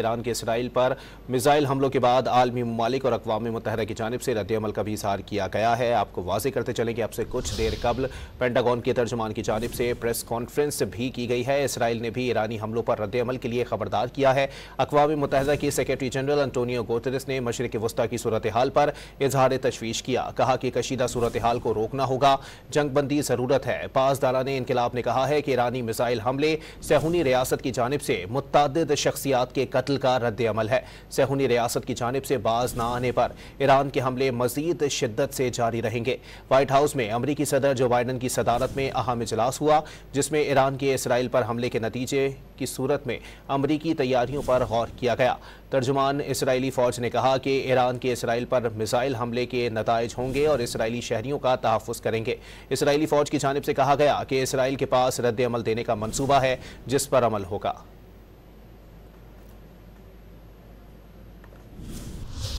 Iran के Israel पर missile हमलों के बाद आलमी ममालिक और अकवा मतहरा की जानब से रद्दमल का भी इजहार किया गया है आपको वाजे करते चलें कि अब से कुछ देर कबल पेंटागॉन के तर्जमान की जानब से प्रेस कॉन्फ्रेंस भी की गई है इसराइल ने भी ईरानी हमलों पर रद्दमल के लिए खबरदार किया है अकवा मुतहदा की सेक्रेटरी जनरल अंटोनियो गोतरस ने मशरक वस्ती की सूरत हाल पर इजहार तशवीश किया कहा कि कशीदा सूरत हाल को रोकना होगा जंगबंदी ज़रूरत है पासदारा ने इनकलाब ने कहा है कि ईरानी मिसाइल हमले सहूनी रियासत की जानब से मुतद शख्सियात के कत्ल का रद्द अमल है सहूनी रियासत की जानब से बाज न आने पर ईरान के हमले मजीद शिद्दत से जारी रहेंगे व्हाइट हाउस में अमरीकी सदर जो बाइडन की सदारत में अहम इजलास हुआ जिसमें ईरान के इसराइल पर हमले के नतीजे की सूरत में अमरीकी तैयारियों पर गौर किया गया तर्जुमान इसराइली फ़ौज ने कहा कि ईरान के इसराइल पर मिसाइल हमले के नतज होंगे और इसराइली शहरीों का तहफ़ करेंगे इसराइली फ़ौज की जानब से कहा गया कि इसराइल के पास रद्द अमल देने का मनसूबा है जिस पर अमल होगा